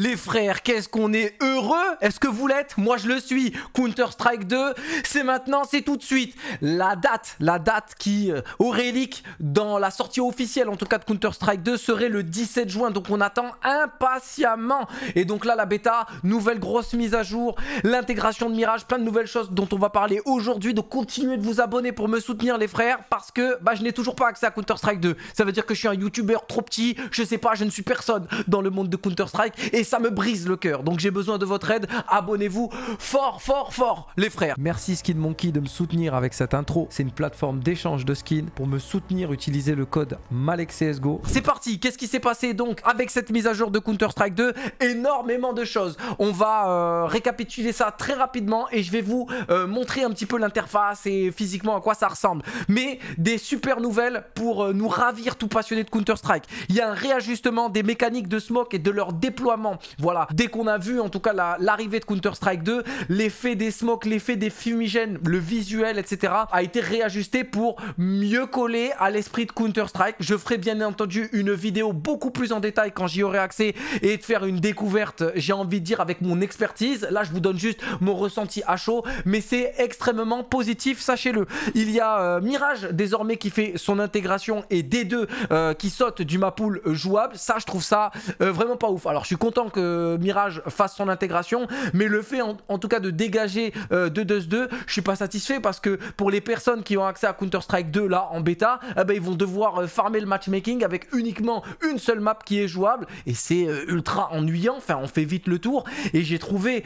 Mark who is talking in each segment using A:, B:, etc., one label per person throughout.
A: Les frères, qu'est-ce qu'on est heureux Est-ce que vous l'êtes Moi je le suis. Counter-Strike 2, c'est maintenant, c'est tout de suite. La date, la date qui, euh, Aurélique, dans la sortie officielle en tout cas de Counter-Strike 2, serait le 17 juin. Donc on attend impatiemment. Et donc là, la bêta, nouvelle grosse mise à jour, l'intégration de Mirage, plein de nouvelles choses dont on va parler aujourd'hui. Donc continuez de vous abonner pour me soutenir les frères, parce que bah, je n'ai toujours pas accès à Counter-Strike 2. Ça veut dire que je suis un YouTuber trop petit, je sais pas, je ne suis personne dans le monde de Counter-Strike. Et ça me brise le cœur. Donc j'ai besoin de votre aide. Abonnez-vous fort, fort, fort, les frères. Merci Skin Monkey de me soutenir avec cette intro. C'est une plateforme d'échange de skins. Pour me soutenir, utilisez le code MALEXCSGO. C'est parti. Qu'est-ce qui s'est passé donc avec cette mise à jour de Counter-Strike 2 Énormément de choses. On va euh, récapituler ça très rapidement et je vais vous euh, montrer un petit peu l'interface et physiquement à quoi ça ressemble. Mais des super nouvelles pour euh, nous ravir tout passionné de Counter-Strike. Il y a un réajustement des mécaniques de smoke et de leur déploiement voilà, dès qu'on a vu en tout cas l'arrivée de Counter-Strike 2, l'effet des smokes, l'effet des fumigènes, le visuel, etc., a été réajusté pour mieux coller à l'esprit de Counter-Strike. Je ferai bien entendu une vidéo beaucoup plus en détail quand j'y aurai accès et de faire une découverte, j'ai envie de dire, avec mon expertise. Là, je vous donne juste mon ressenti à chaud, mais c'est extrêmement positif, sachez-le. Il y a euh, Mirage désormais qui fait son intégration et D2 euh, qui saute du map jouable. Ça, je trouve ça euh, vraiment pas ouf. Alors, je suis content que Mirage fasse son intégration, mais le fait en, tout cas de dégager euh, de 2, je suis pas satisfait parce que pour les personnes qui ont accès à Counter-Strike 2 là en bêta, eh ben, ils vont devoir euh, farmer le matchmaking avec uniquement une seule map qui est jouable et c'est euh, ultra ennuyant, enfin on fait vite le tour et j'ai trouvé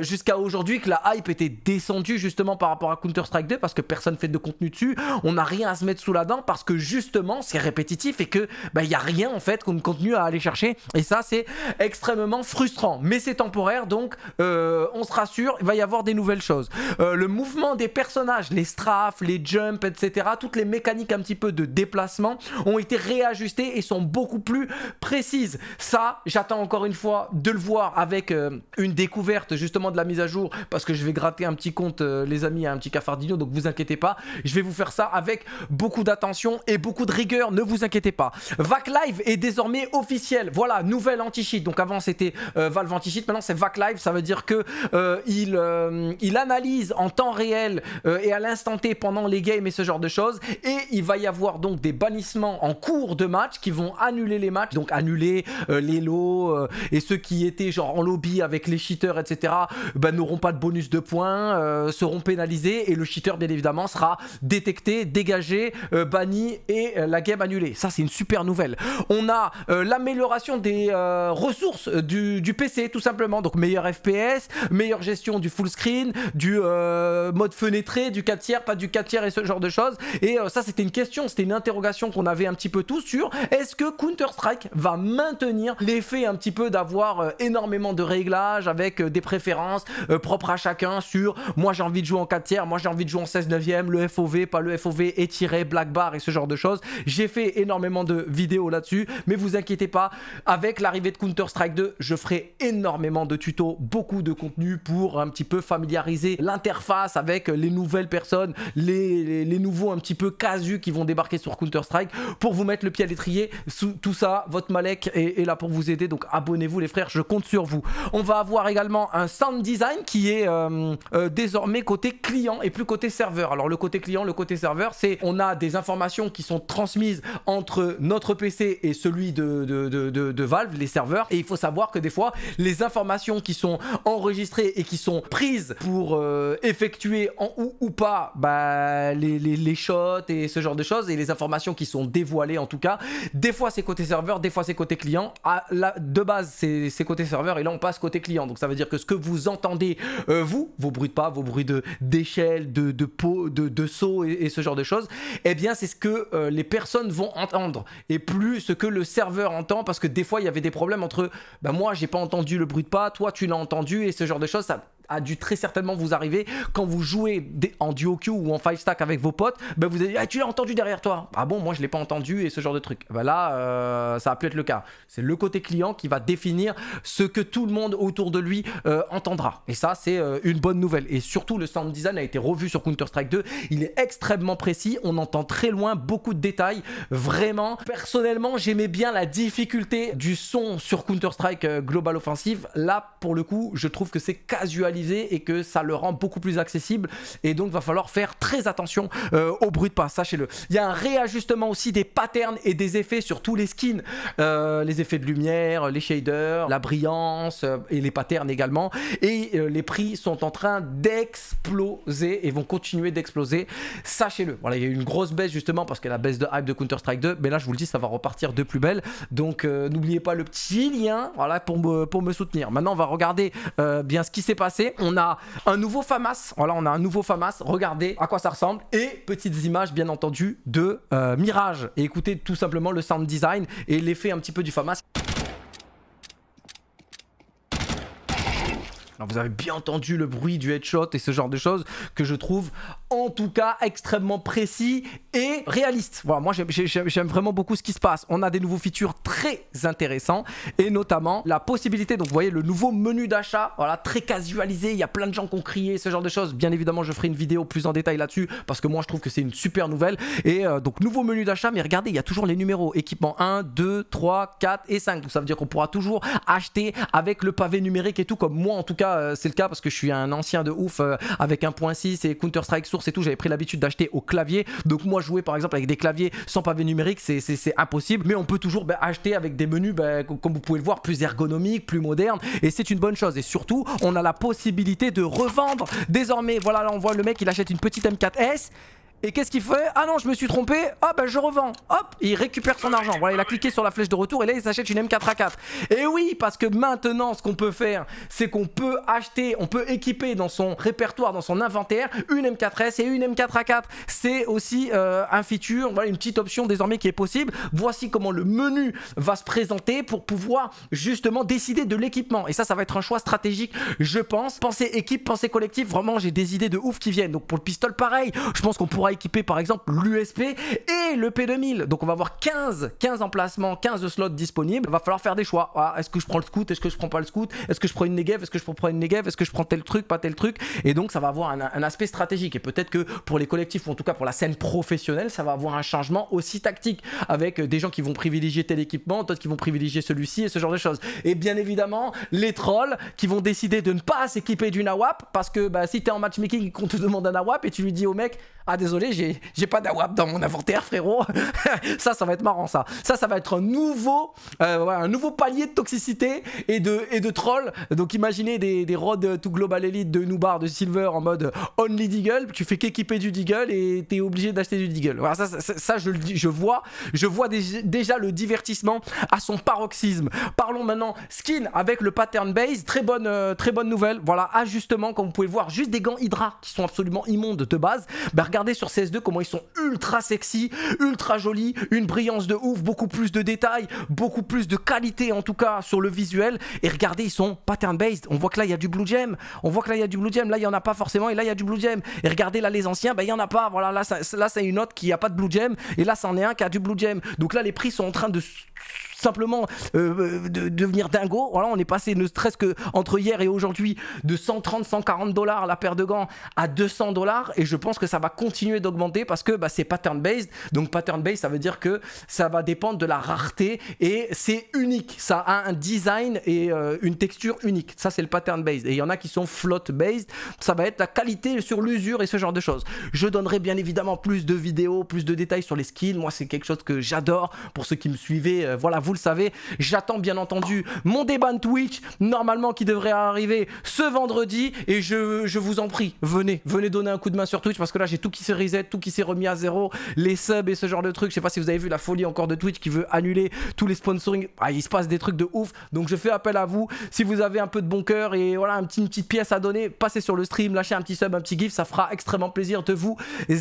A: jusqu'à aujourd'hui que la hype était descendue justement par rapport à Counter-Strike 2 parce que personne fait de contenu dessus, on n'a rien à se mettre sous la dent parce que justement c'est répétitif et que ben, il n'y a rien en fait comme contenu à aller chercher et ça c'est extrêmement frustrant. Mais c'est temporaire, donc euh, on se rassure, il va y avoir des nouvelles choses. Euh, le mouvement des personnages, les strafes, les jumps, etc., toutes les mécaniques un petit peu de déplacement ont été réajustées et sont beaucoup plus précises. Ça, j'attends encore une fois de le voir avec euh, une découverte justement de la mise à jour, parce que je vais gratter un petit compte, les amis, un petit cafardino, donc vous inquiétez pas, je vais vous faire ça avec beaucoup d'attention et beaucoup de rigueur, ne vous inquiétez pas. VAC Live est désormais officiel, voilà, nouvelle anti-cheat, donc avant c'était euh, Valve anti Maintenant, c'est VAC Live. Ça veut dire que euh, il, euh, il analyse en temps réel et à l'instant T pendant les games et ce genre de choses. Et il va y avoir donc des bannissements en cours de match qui vont annuler les matchs, donc annuler les lots et ceux qui étaient genre en lobby avec les cheaters, etc. Ben, n'auront pas de bonus de points, seront pénalisés et le cheater bien évidemment sera détecté, dégagé, banni et la game annulée. Ça c'est une super nouvelle. On a l'amélioration des ressources euh, du, PC tout simplement. Donc meilleur FPS, meilleure gestion du full screen, du euh, mode fenêtré, du 4 tiers, pas du 4 tiers et ce genre de choses. Et euh, ça c'était une question, c'était une interrogation qu'on avait un petit peu tous sur est-ce que Counter-Strike va maintenir l'effet un petit peu d'avoir énormément de réglages avec des préférences propres à chacun sur moi j'ai envie de jouer en 4 tiers, moi j'ai envie de jouer en 16 neuvième, le FOV, pas le FOV étiré, black bar et ce genre de choses. J'ai fait énormément de vidéos là-dessus, mais vous inquiétez pas, avec l'arrivée de Counter-Strike je ferai énormément de tutos, beaucoup de contenu pour un petit peu familiariser l'interface avec les nouvelles personnes, les, nouveaux un petit peu casus qui vont débarquer sur Counter-Strike pour vous mettre le pied à l'étrier. tout ça, votre Malek est, là pour vous aider, donc abonnez-vous les frères, je compte sur vous. On va avoir également un sound design qui est euh, euh, désormais côté client et plus côté serveur. Alors le côté client, le côté serveur, c'est on a des informations qui sont transmises entre notre PC et celui de, de Valve, les serveurs, et il faut savoir savoir que des fois, les informations qui sont enregistrées et qui sont prises pour euh, effectuer en ou, ou pas bah, les, les, les, shots et ce genre de choses, et les informations qui sont dévoilées en tout cas, des fois c'est côté serveur, des fois c'est côté client. Ah, à la, de base, c'est côté serveur et là on passe côté client. Donc ça veut dire que ce que vous entendez, euh, vous, vos bruits de pas, vos bruits d'échelle, de, de, de, de, de saut et, ce genre de choses, et eh bien c'est ce que euh, les personnes vont entendre et plus ce que le serveur entend parce que des fois il y avait des problèmes entre bah moi j'ai pas entendu le bruit de pas, toi tu l'as entendu et ce genre de choses, ça a dû très certainement vous arriver quand vous jouez des, en duo queue ou en five stack avec vos potes, ben vous avez ah, tu l'as entendu derrière toi. Ah bon, moi je l'ai pas entendu et ce genre de truc. Ben là, euh, ça a pu être le cas. C'est le côté client qui va définir ce que tout le monde autour de lui euh, entendra. Et ça, c'est euh, une bonne nouvelle. Et surtout, le sound design a été revu sur Counter-Strike 2. Il est extrêmement précis. On entend très loin beaucoup de détails. Vraiment, personnellement, j'aimais bien la difficulté du son sur Counter-Strike Global Offensive. Là, pour le coup, je trouve que c'est casualisé et que ça le rend beaucoup plus accessible. Et donc, va falloir faire très attention euh, au bruit de pas, sachez-le. Il y a un réajustement aussi des patterns et des effets sur tous les skins, euh, les effets de lumière, les shaders, la brillance euh, et les patterns également. Et les prix sont en train d'exploser et vont continuer d'exploser, sachez-le. Voilà, il y a eu une grosse baisse justement parce que la baisse de hype de Counter-Strike 2, mais là, je vous le dis, ça va repartir de plus belle. Donc, n'oubliez pas le petit lien voilà, pour, pour me soutenir. Maintenant, on va regarder bien ce qui s'est passé on a un nouveau FAMAS. Voilà, on a un nouveau FAMAS. Regardez à quoi ça ressemble. Et petites images, bien entendu, de euh, Mirage. Et écoutez tout simplement le sound design et l'effet un petit peu du FAMAS. Alors vous avez bien entendu le bruit du headshot et ce genre de choses que je trouve en tout cas extrêmement précis et réaliste. Voilà, moi j'aime vraiment beaucoup ce qui se passe. On a des nouveaux features très intéressants et notamment la possibilité, donc vous voyez le nouveau menu d'achat, voilà, très casualisé, il y a plein de gens qui ont crié ce genre de choses. Bien évidemment, je ferai une vidéo plus en détail là-dessus parce que moi je trouve que c'est une super nouvelle. Et euh, donc nouveau menu d'achat, mais regardez, il y a toujours les numéros, équipement 1, 2, 3, 4 et 5. Donc ça veut dire qu'on pourra toujours acheter avec le pavé numérique et tout, comme moi en tout cas euh, c'est le cas parce que je suis un ancien de ouf euh, avec 1.6 et Counter-Strike sur c'est tout, j'avais pris l'habitude d'acheter au clavier. Donc moi jouer par exemple avec des claviers sans pavé numérique, c'est impossible. Mais on peut toujours ben, acheter avec des menus, ben, comme vous pouvez le voir, plus ergonomiques, plus modernes. Et c'est une bonne chose. Et surtout, on a la possibilité de revendre désormais. Voilà, là on voit le mec, il achète une petite M4S. Et qu'est-ce qu'il fait Ah non, je me suis trompé. Hop ah, bah, je revends. Hop, il récupère son argent. Voilà, il a cliqué sur la flèche de retour et là il s'achète une M4A4. Et oui, parce que maintenant ce qu'on peut faire, c'est qu'on peut acheter, on peut équiper dans son répertoire, dans son inventaire, une M4S et une M4A4. C'est aussi euh, un feature, une petite option désormais qui est possible. Voici comment le menu va se présenter pour pouvoir justement décider de l'équipement. Et ça, ça va être un choix stratégique, je pense. Pensez équipe, pensez collectif. Vraiment, j'ai des idées de ouf qui viennent. Donc pour le pistol, pareil. Je pense qu'on pourrait équipé par exemple l'USP et le P2000. Donc on va avoir 15, 15 emplacements, 15 slots disponibles. Il va falloir faire des choix. Ah, est-ce que je prends le scout Est-ce que je prends pas le scout Est-ce que je prends une Negev Est-ce que je prends une Negev Est-ce que je prends tel truc, pas tel truc Et donc ça va avoir un, aspect stratégique. Et peut-être que pour les collectifs, ou en tout cas pour la scène professionnelle, ça va avoir un changement aussi tactique avec des gens qui vont privilégier tel équipement, d'autres qui vont privilégier celui-ci et ce genre de choses. Et bien évidemment, les trolls qui vont décider de ne pas s'équiper d'une AWAP parce que bah, si t'es en matchmaking, qu'on te demande un AWAP et tu lui dis au mec, ah désolé, j'ai pas d'AWAP dans mon inventaire, frérot. ça, ça va être marrant, ça. Ça, ça va être un nouveau, euh, un nouveau palier de toxicité et de, et de troll. Donc, imaginez des, des roads to global elite de Nubar, de Silver en mode only Deagle. Tu fais qu'équiper du Deagle et t'es obligé d'acheter du Deagle. Voilà, ça, ça, ça je, je vois. Je vois déjà le divertissement à son paroxysme. Parlons maintenant skin avec le pattern base. Très bonne, euh, très bonne nouvelle. Voilà, ajustement, comme vous pouvez voir, juste des gants Hydra qui sont absolument immondes de base. Bah, regardez sur CS2, comment ils sont ultra sexy, ultra jolis, une brillance de ouf, beaucoup plus de détails, beaucoup plus de qualité en tout cas sur le visuel. Et regardez, ils sont pattern-based. On voit que là, il y a du blue gem. On voit que là, il y a du blue gem. Là, il y en a pas forcément. Et là, il y a du blue gem. Et regardez, là, les anciens, bah, il y en a pas. Voilà, là, là c'est une autre qui a pas de blue gem. Et là, c'en est un qui a du blue gem. Donc là, les prix sont en train de simplement euh, euh, devenir dingo. Voilà, on est passé ne serait-ce que entre hier et aujourd'hui de 130, 140 dollars la paire de gants à 200 dollars. Et je pense que ça va continuer d'augmenter parce que bah, c'est pattern based. Donc pattern based, ça veut dire que ça va dépendre de la rareté et c'est unique. Ça a un design et euh, une texture unique. Ça c'est le pattern based. Et il y en a qui sont float based. Ça va être la qualité sur l'usure et ce genre de choses. Je donnerai bien évidemment plus de vidéos, plus de détails sur les skins. Moi c'est quelque chose que j'adore. Pour ceux qui me suivaient, euh, voilà, vous le savez. J'attends bien entendu mon débat Twitch normalement qui devrait arriver ce vendredi et je, vous en prie, venez, venez donner un coup de main sur Twitch parce que là j'ai tout qui se tout qui s'est remis à zéro, les subs et ce genre de trucs. Je sais pas si vous avez vu la folie encore de Twitch qui veut annuler tous les sponsoring. Ah, il se passe des trucs de ouf. Donc je fais appel à vous. Si vous avez un peu de bon cœur et voilà un petit, une petite pièce à donner, passez sur le stream, lâchez un petit sub, un petit gif. Ça fera extrêmement plaisir de vous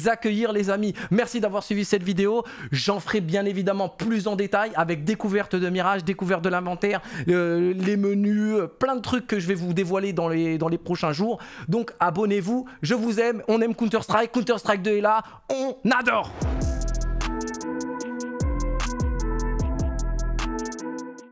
A: accueillir les amis. Merci d'avoir suivi cette vidéo. J'en ferai bien évidemment plus en détail avec découverte de Mirage, découverte de l'inventaire, euh, les menus, euh, plein de trucs que je vais vous dévoiler dans les, dans les prochains jours. Donc abonnez-vous. Je vous aime. On aime Counter-Strike. Counter-Strike et là, on adore